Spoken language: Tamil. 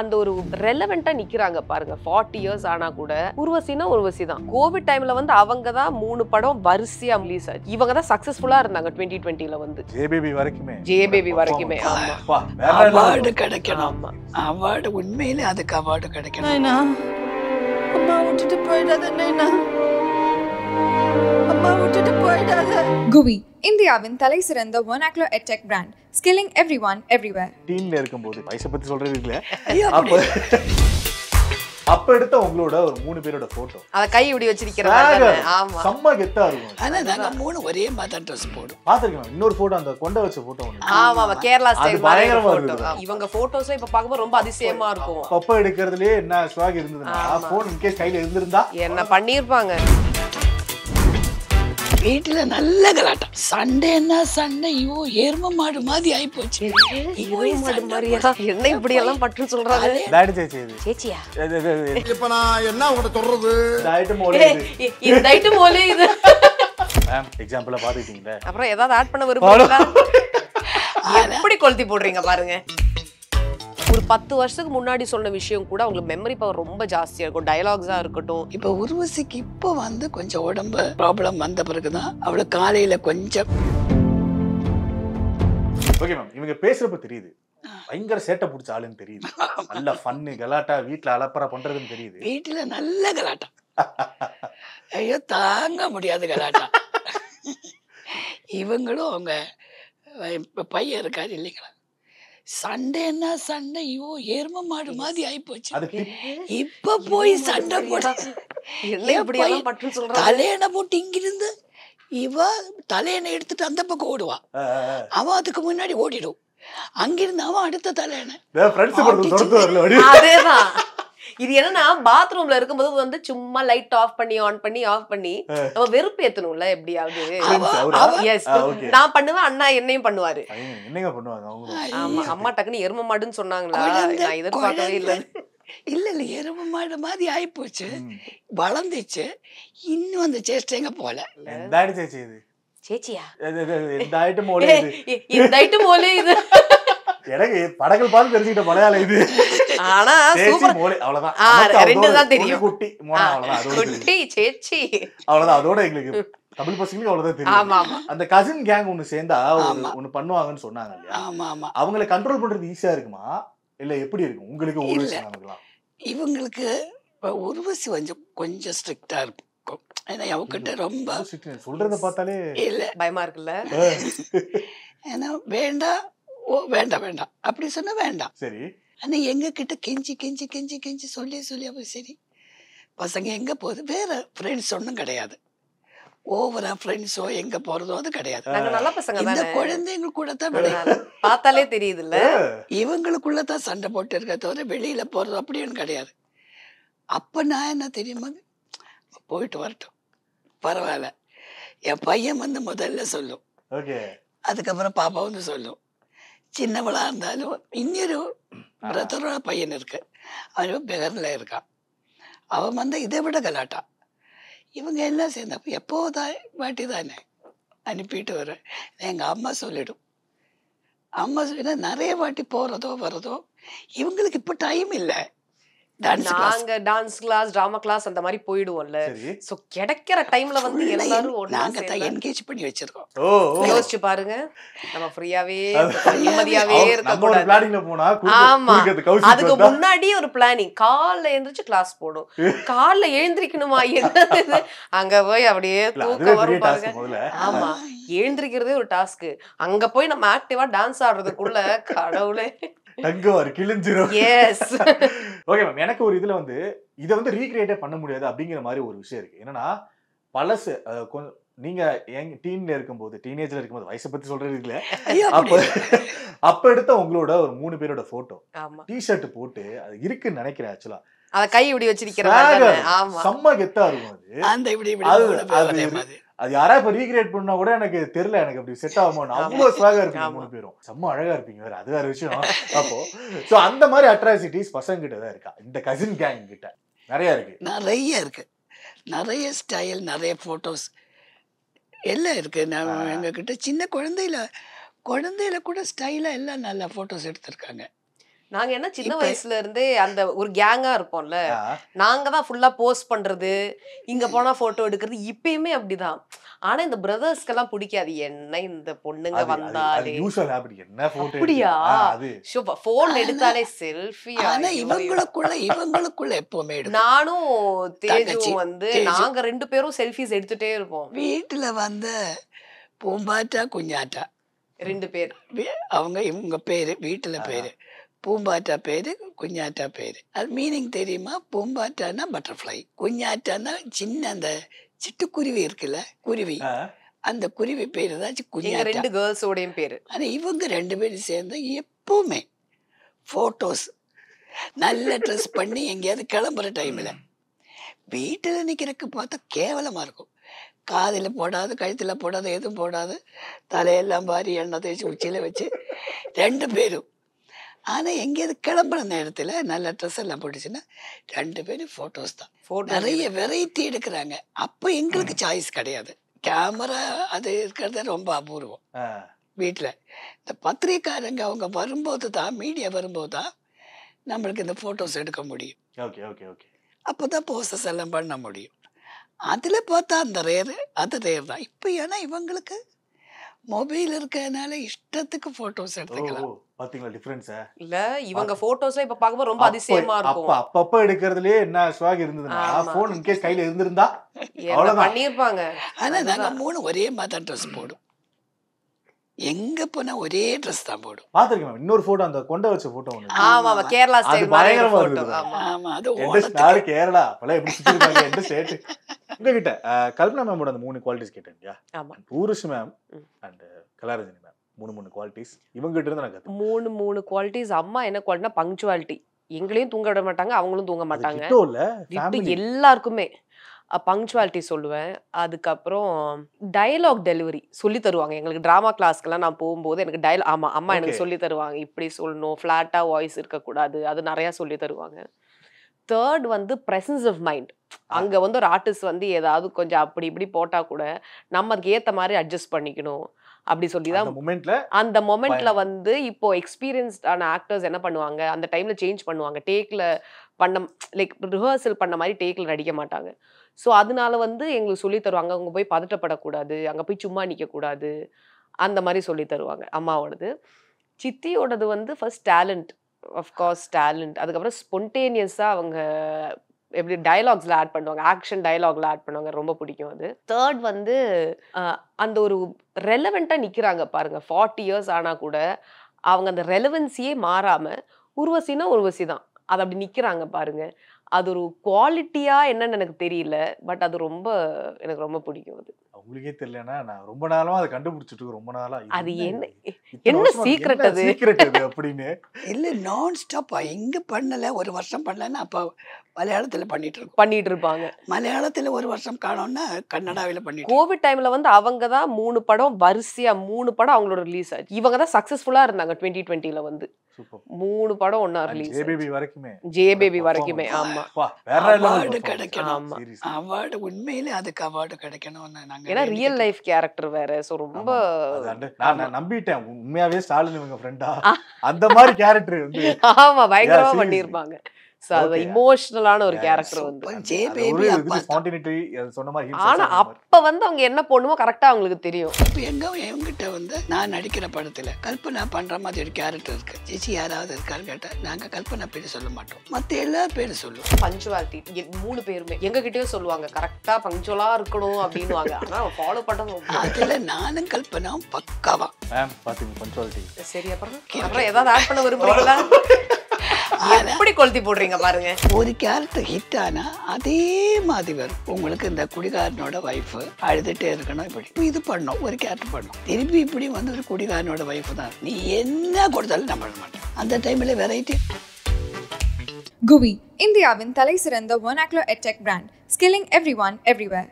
அந்த ஒரு ரெலவெண்டா நிக்கிறாங்க பாருங்க ஃபார்ட்டி இயர்ஸ் ஆனா கூட உருவசினா உருவசி தான் கோவிட் டைம்ல வந்து அவங்க தான் மூணு படம் வரிசையா ரிலீஸ் ஆச்சு இவங்க தான் சக்சஸ்ஃபுல்லா இருந்தாங்க டுவெண்ட்டி டுவெண்ட்டில வந்து ஜேபிபி வரைக்குமே ஜேபிபி வரைக்குமே அவார்டு கிடைக்கணும் அவார்டு உண்மையிலே அதுக்கு அவார்டு கிடைக்கணும் அம்மா விட்டுட்டு போயிடாதேண்ணா அம்மா விட்டுட்டு போயிடாத குவி இந்தியாவின் தலை சிறந்த ஒன் ஆக்லோ edtech brand killing everyone everywhere. டீன்ல இருக்கும்போது பைசை பத்தி சொல்றது இல்ல அப்ப எடுத்த உங்களோட ஒரு மூணு பேரோட போட்டோ அத கை இப்படி வச்சிருக்கிறாங்க ஆமா செம்ம கெத்தா இருக்கும் ஆனா நாங்க மூணு ஒரே மாதிரி ட்ரெஸ் போடுவோம் பாத்துக்கலாம் இன்னொரு போட்டோ அந்த கொண்ட வச்ச போட்டோ ஒன்னு ஆமா ஆமா கேரளா ஸ்டைல் பயங்கரமா இருக்கும் இவங்க போட்டோஸ்ல இப்ப பாக்கும்போது ரொம்ப அதிசயமா இருக்கும் அப்ப எடுக்கிறதுலயே என்ன ஸ்வாக் இருந்ததுன்னா போன் இன் கேஸ் கையில இருந்திருந்தா என்ன பண்ணிருப்பாங்க வீட்டில் நல்ல கலாட்டம் சண்டைன்னா சண்டை ஐயோ எரும மாடு மாதிரி ஆயிப்போச்சு போச்சு மாடு மாதிரியா என்ன இப்படி எல்லாம் பட்டுன்னு சொல்றாங்க டாடி நான் என்ன உங்கள்கிட்ட சொல்றது டயட்டு போலே இது டயட்டு மோலே இது மேம் எக்ஸாம்பிளா பாத்துக்கிட்டீங்களே அப்புறம் ஏதாவது ஆட் பண்ண விரும்புறீங்களா எப்படி கொளுத்தி போடுறீங்க பாருங்க ஒரு பத்து வருஷத்துக்கு முன்னாடி சொன்ன விஷயம் கூட அவங்களுக்கு மெமரி பவர் ரொம்ப ஜாஸ்தியாக இருக்கும் டயலாக்ஸாக இருக்கட்டும் இப்போ உருவசிக்கு இப்போ வந்து கொஞ்சம் உடம்பு ப்ராப்ளம் வந்த பிறகு தான் அவளுக்கு காலையில் கொஞ்சம் ஓகே மேம் இவங்க பேசுறப்ப தெரியுது பயங்கர சேட்டை பிடிச்ச ஆளுன்னு தெரியுது நல்ல ஃபன்னு கலாட்டா வீட்டில் அலப்பற பண்றதுன்னு தெரியுது வீட்டில் நல்ல கலாட்டா ஐயோ தாங்க முடியாது கலாட்டா இவங்களும் அவங்க பையன் இருக்காரு இல்லைங்களா சண்டைன்னா சண்டை ஐயோ எரும மாடு மாதிரி ஆயிப்போச்சு இப்ப போய் சண்டை போட தலையணை போட்டு இங்கிருந்து இவ தலையணை எடுத்துட்டு அந்த பக்கம் ஓடுவா அவ அதுக்கு முன்னாடி ஓடிடும் அங்கிருந்து அவன் அடுத்த தலையணை இது என்னன்னா பாத்ரூம்ல இருக்கும்போது வந்து சும்மா லைட் ஆஃப் பண்ணி ஆன் பண்ணி ஆஃப் பண்ணி நம்ம வெறுப்பு ஏத்தணும்ல எப்படியாவது நான் பண்ணுவேன் அண்ணா என்னையும் பண்ணுவாரு ஆமா அம்மா டக்குன்னு எரும மாடுன்னு சொன்னாங்களா நான் எதிர்பார்க்கவே இல்லை இல்ல இல்ல எரும மாடு மாதிரி போச்சு வளர்ந்துச்சு இன்னும் அந்த சேஷ்டைங்க போல சேச்சியா இந்த ஐட்டம் இந்த ஐட்டம் இது எனக்கு படங்கள் பார்த்து தெரிஞ்சுக்கிட்ட மலையாள இது ஆனா சூப்பர் அவ்வளவுதான் ரெண்டு தான் தெரியும் குட்டி குட்டி சேச்சி அவ்வளவுதான் அதோட எங்களுக்கு தமிழ் பசங்களுக்கு அவ்வளவுதான் தெரியும் ஆமா ஆமா அந்த கசின் கேங் ஒன்னு சேர்ந்தா ஒன்னு பண்ணுவாங்கன்னு சொன்னாங்க ஆமா ஆமா அவங்களை கண்ட்ரோல் பண்றது ஈஸியா இருக்குமா இல்ல எப்படி இருக்கும் உங்களுக்கு இவங்களுக்கு உருவசி கொஞ்சம் கொஞ்சம் ஸ்ட்ரிக்டா இருக்கும் ஏன்னா அவங்ககிட்ட ரொம்ப சொல்றத பார்த்தாலே இல்ல பயமா இருக்குல்ல ஏன்னா வேண்டாம் ஓ வேண்டாம் வேண்டாம் அப்படி சொன்னா வேண்டாம் சரி ஆனால் எங்ககிட்ட கெஞ்சி கெஞ்சி கெஞ்சி கெஞ்சி சொல்லி சொல்லி அப்போ சரி பசங்க எங்கே போகுது வேறு ஃப்ரெண்ட்ஸ் ஒன்றும் கிடையாது ஓவரா ஃப்ரெண்ட்ஸோ எங்க போறதோ அது கிடையாது நல்ல பசங்க இந்த குழந்தைங்க கூட தான் பார்த்தாலே தெரியுது இல்ல இவங்களுக்குள்ள தான் சண்டை போட்டு இருக்க தவிர வெளியில அப்படி அப்படின்னு கிடையாது அப்ப நான் என்ன தெரியுமா போயிட்டு வரட்டும் பரவாயில்ல என் பையன் வந்து முதல்ல சொல்லும் அதுக்கப்புறம் பாப்பா வந்து சொல்லும் சின்னவளாக இருந்தாலும் இன்னொரு பிரதரோட பையன் இருக்கு அவன் பெகரில் இருக்கான் அவன் வந்து இதை விட கலாட்டா இவங்க எல்லாம் சேர்ந்தப்போ எப்போதான் வாட்டி தானே அனுப்பிட்டு வரேன் எங்கள் அம்மா சொல்லிடும் அம்மா சொல்லினா நிறைய வாட்டி போகிறதோ வர்றதோ இவங்களுக்கு இப்போ டைம் இல்லை நாங்க டான்ஸ் கிளாஸ் டிராமா கிளாஸ் அந்த மாதிரி போயிடுவோம்ல சோ கிடைக்கிற டைம்ல வந்து எல்லாரும் நாங்க தான் என்கேஜ் பண்ணி வச்சிருக்கோம் யோசிச்சு பாருங்க நம்ம ஃப்ரீயாவே நிம்மதியாவே இருக்க ஆமா அதுக்கு முன்னாடி ஒரு பிளானிங் காலைல எழுந்திரிச்சு கிளாஸ் போடும் காலைல எழுந்திரிக்கணுமா என்ன அங்க போய் அப்படியே தூக்கம் வரும் பாருங்க ஆமா எழுந்திரிக்கிறதே ஒரு டாஸ்க் அங்க போய் நம்ம ஆக்டிவா டான்ஸ் ஆடுறதுக்குள்ள கடவுளே தங்குவார் கிழிஞ்சிரும் ஓகே மேம் எனக்கு ஒரு இதுல வந்து இதை வந்து ரீக்ரியேட்டே பண்ண முடியாது அப்படிங்கிற மாதிரி ஒரு விஷயம் இருக்கு என்னன்னா பழசு கொஞ்சம் நீங்க எங் டீன்ல இருக்கும்போது டீனேஜ்ல இருக்கும்போது வயசை பத்தி சொல்றது இல்ல அப்ப அப்ப எடுத்த உங்களோட ஒரு மூணு பேரோட போட்டோ டி ஷர்ட் போட்டு அது இருக்குன்னு நினைக்கிறேன் ஆக்சுவலா அத கை இப்படி வச்சிருக்கிறாங்க செம்ம கெத்தா இருக்கும் அது அந்த இப்படி அது அது யாரா இப்போ ரீக்ரியேட் பண்ணா கூட எனக்கு தெரியல எனக்கு அப்படி செட் ஆகும் அவ்வளவு ஸ்லாகா இருப்பீங்க மூணு பேரும் செம்ம அழகா இருப்பீங்க வேற அது வேற விஷயம் அப்போ ஸோ அந்த மாதிரி அட்ராசிட்டிஸ் பசங்கிட்ட தான் இருக்கா இந்த கசின் கேங் கிட்ட நிறைய இருக்கு நிறைய இருக்கு நிறைய ஸ்டைல் நிறைய ஃபோட்டோஸ் எல்லாம் இருக்கு நான் எங்ககிட்ட சின்ன குழந்தையில குழந்தையில கூட ஸ்டைலாக எல்லாம் நல்லா ஃபோட்டோஸ் எடுத்திருக்காங்க நாங்க என்ன சின்ன வயசுல இருந்தே அந்த ஒரு கேங்கா இருப்போம்ல நாங்க தான் ஃபுல்லா போஸ்ட் பண்றது இங்க போனா போட்டோ எடுக்கிறது இப்பயுமே அப்படிதான் ஆனா இந்த பிரதர்ஸ்க்கெல்லாம் பிடிக்காது என்ன இந்த பொண்ணுங்க வந்தாலே அப்படியா போன் எடுத்தாலே செல்ஃபி ஆனா இவங்களுக்குள்ள இவங்களுக்குள்ள எப்பவுமே நானும் தேஜும் வந்து நாங்க ரெண்டு பேரும் செல்ஃபிஸ் எடுத்துட்டே இருப்போம் வீட்டுல வந்த பூம்பாட்டா குஞ்சாட்டா ரெண்டு பேர் அவங்க இவங்க பேரு வீட்டுல பேரு பூம்பாட்டா பேர் குஞ்சாட்டா பேர் அது மீனிங் தெரியுமா பூம்பாட்டானா பட்டர்ஃப்ளை குஞ்சாட்டானா சின்ன அந்த சிட்டுக்குருவி இருக்குல்ல குருவி அந்த குருவி பேர் தான் குஞ்சாட்டா ரெண்டு கேர்ள்ஸோடையும் பேர் ஆனால் இவங்க ரெண்டு பேரும் சேர்ந்து எப்போவுமே ஃபோட்டோஸ் நல்ல ட்ரெஸ் பண்ணி எங்கேயாவது கிளம்புற டைமில் வீட்டில் நிற்கிறக்கு பார்த்தா கேவலமாக இருக்கும் காதில் போடாது கழுத்தில் போடாது எதுவும் போடாது தலையெல்லாம் பாரி எண்ணெய் தேய்ச்சி உச்சியில் வச்சு ரெண்டு பேரும் ஆனால் எங்கேயாவது கிளம்புற நேரத்தில் நல்ல ட்ரெஸ் எல்லாம் போட்டுச்சுன்னா ரெண்டு பேரும் ஃபோட்டோஸ் தான் நிறைய வெரைட்டி எடுக்கிறாங்க அப்போ எங்களுக்கு சாய்ஸ் கிடையாது கேமரா அது இருக்கிறது ரொம்ப அபூர்வம் வீட்டில் இந்த பத்திரிக்காரங்க அவங்க வரும்போது தான் மீடியா வரும்போது தான் நம்மளுக்கு இந்த ஃபோட்டோஸ் எடுக்க முடியும் ஓகே ஓகே ஓகே அப்போ தான் போஸ்டர்ஸ் எல்லாம் பண்ண முடியும் அதில் பார்த்தா அந்த ரேர் அது ரேர் தான் இப்போ ஏன்னா இவங்களுக்கு மொபைல் இருக்கிறதுனால இஷ்டத்துக்கு ஃபோட்டோஸ் எடுத்துக்கலாம் பாத்தீங்களா டிஃபரன்ஸ இல்ல இவங்க போட்டோஸ்ல இப்ப பாக்கும்போது ரொம்ப அதிசயமா இருக்கும் அப்ப அப்பப்ப எடுக்கிறதுலயே என்ன ஸ்வாக் இருந்ததுன்னா போன் இன்கேஸ் கையில இருந்திருந்தா அவ்வளவு பண்ணிருப்பாங்க ஆனா நாங்க மூணு ஒரே மாதிரி ட்ரெஸ் போடும் எங்க போனா ஒரே ட்ரெஸ் தான் போடும் பாத்துருக்கேன் இன்னொரு போட்டோ அந்த கொண்ட வச்ச போட்டோ ஒண்ணு ஆமா ஆமா கேரளா ஸ்டைல் பயங்கரமா இருக்கு ஆமா அது கேரளா பல எப்படி சுத்திருப்பாங்க எந்த ஸ்டேட் உங்ககிட்ட கல்பனா மேமோட அந்த மூணு குவாலிட்டிஸ் கேட்டேன் ஆமா ஊருஷ் மேம் அண்ட் கலாரஞ்சி மூணு மூணு குவாலிட்டிஸ் இவங்ககிட்ட இருந்து நான் மூணு மூணு குவாலிட்டிஸ் அம்மா என்ன குவாலிட்டினா பங்க்சுவாலிட்டி எங்களையும் தூங்க விட மாட்டாங்க அவங்களும் தூங்க மாட்டாங்க எல்லாருக்குமே பங்க்சுவாலிட்டி சொல்லுவேன் அதுக்கப்புறம் டயலாக் டெலிவரி சொல்லி தருவாங்க எங்களுக்கு ட்ராமா கிளாஸ்க்கெல்லாம் நான் போகும்போது எனக்கு டயல் ஆமாம் அம்மா எனக்கு சொல்லி தருவாங்க இப்படி சொல்லணும் ஃப்ளாட்டாக வாய்ஸ் இருக்கக்கூடாது அது நிறையா சொல்லி தருவாங்க தேர்ட் வந்து ப்ரெசன்ஸ் ஆஃப் மைண்ட் அங்கே வந்து ஒரு ஆர்டிஸ்ட் வந்து ஏதாவது கொஞ்சம் அப்படி இப்படி போட்டால் கூட நம்ம அதுக்கு ஏற்ற மாதிரி அட்ஜஸ்ட் பண்ணிக்கணும் அப்படி சொல்லி தான் அந்த மொமெண்ட்ல வந்து இப்போ எக்ஸ்பீரியன்ஸ்டான ஆக்டர்ஸ் என்ன பண்ணுவாங்க அந்த டைம்ல சேஞ்ச் பண்ணுவாங்க டேக்ல பண்ண லைக் ரிஹர்சல் பண்ண மாதிரி டேக்கில் நடிக்க மாட்டாங்க ஸோ அதனால வந்து எங்களுக்கு சொல்லி தருவாங்க அங்கே போய் பதட்டப்படக்கூடாது அங்கே போய் சும்மா நிற்கக்கூடாது அந்த மாதிரி சொல்லி தருவாங்க அம்மாவோடது சித்தியோடது வந்து ஃபர்ஸ்ட் டேலண்ட் அஃப்கோர்ஸ் டேலண்ட் அதுக்கப்புறம் ஸ்பொன்டேனியஸாக அவங்க எப்படி டைலாக்ஸில் ஆட் பண்ணுவாங்க ஆக்ஷன் டைலாக்ல ஆட் பண்ணுவாங்க ரொம்ப பிடிக்கும் அது தேர்ட் வந்து அந்த ஒரு ரெலவெண்ட்டாக நிற்கிறாங்க பாருங்கள் ஃபார்ட்டி இயர்ஸ் ஆனால் கூட அவங்க அந்த ரெலவென்ஸியே மாறாமல் உருவசினா உருவசி தான் அது அப்படி நிற்கிறாங்க பாருங்கள் அது ஒரு குவாலிட்டியாக என்னன்னு எனக்கு தெரியல பட் அது ரொம்ப எனக்கு ரொம்ப பிடிக்கும் அது உங்களுக்கே தெரியலன்னா நான் ரொம்ப நாளாக அதை கண்டுபிடிச்சிட்டு ரொம்ப நாளாக அது என்ன என்ன சீக்ரெட் அது சீக்ரெட் அது அப்படின்னு இல்லை நான் ஸ்டாப்பா எங்கே பண்ணலை ஒரு வருஷம் பண்ணலன்னா அப்போ மலையாளத்தில் பண்ணிட்டு இருக்கோம் பண்ணிட்டு இருப்பாங்க மலையாளத்தில் ஒரு வருஷம் காணோம்னா கன்னடாவில் பண்ணி கோவிட் டைமில் வந்து அவங்க தான் மூணு படம் வரிசையாக மூணு படம் அவங்களோட ரிலீஸ் ஆச்சு இவங்க தான் சக்ஸஸ்ஃபுல்லாக இருந்தாங்க டுவெண்ட்டி டுவெண்ட்டியில் வந்து மூணு படம் ஒன்னா ரிலீஸ் ஜேபேபி வரைக்குமே ஜேபேபி வரைக்குமே ஆமா அவார்டு கிடைக்கணும் ஆமா அவார்டு உண்மையிலே அதுக்கு அவார்டு கிடைக்கணும் ஏன்னா ரியல் லைஃப் கேரக்டர் வேற சோ ரொம்ப நான் நம்பிட்டேன் உண்மையாவே ஸ்டாலின் இவங்க ஃப்ரெண்டா அந்த மாதிரி கேரக்டர் ஆமா பயங்கரமா பண்ணிருப்பாங்க ஸோ அது இமோஷனலான ஒரு கேரக்டர் வந்து ஜே ஆனா அப்ப வந்து அவங்க என்ன பண்ணுமோ கரெக்டா அவங்களுக்கு தெரியும் இப்போ எங்க என்கிட்ட வந்து நான் நடிக்கிற படத்துல கல்பனா பண்ற மாதிரி ஒரு கேரக்டர் இருக்கு ஜிஜி யாராவது இருக்கான்னு கேட்டா நாங்க கல்பனா பேர் சொல்ல மாட்டோம் மத்த எல்லா பேரும் சொல்லுவோம் பஞ்சுவாலிட்டி மூணு பேருமே எங்க கிட்டயும் சொல்லுவாங்க கரெக்டா பஞ்சுவலா இருக்கணும் அப்படின்வாங்க ஆனா ஃபாலோ பண்ணணும் அதுல நானும் கல்பனாவும் பக்காவா மேம் பாத்தீங்க பஞ்சுவாலிட்டி சரி அப்புறம் ஏதாவது ஆட் பண்ண விரும்புறீங்களா எப்படி கொளுத்தி போடுறீங்க பாருங்க ஒரு கேரட் ஹிட் ஆனா அதே மாதிரி வரும் உங்களுக்கு இந்த குடிகாரனோட வைஃப் அழுதுட்டே இருக்கணும் இப்படி இது பண்ணும் ஒரு கேரட் பண்ணும் திருப்பி இப்படி வந்து ஒரு குடிகாரனோட வைஃப் தான் நீ என்ன கொடுத்தாலும் நம்ப மாட்டேன் அந்த டைம்ல வெரைட்டி குவி இந்தியாவின் தலை சிறந்த ஒன் ஆக்லோ edtech brand skilling every one everywhere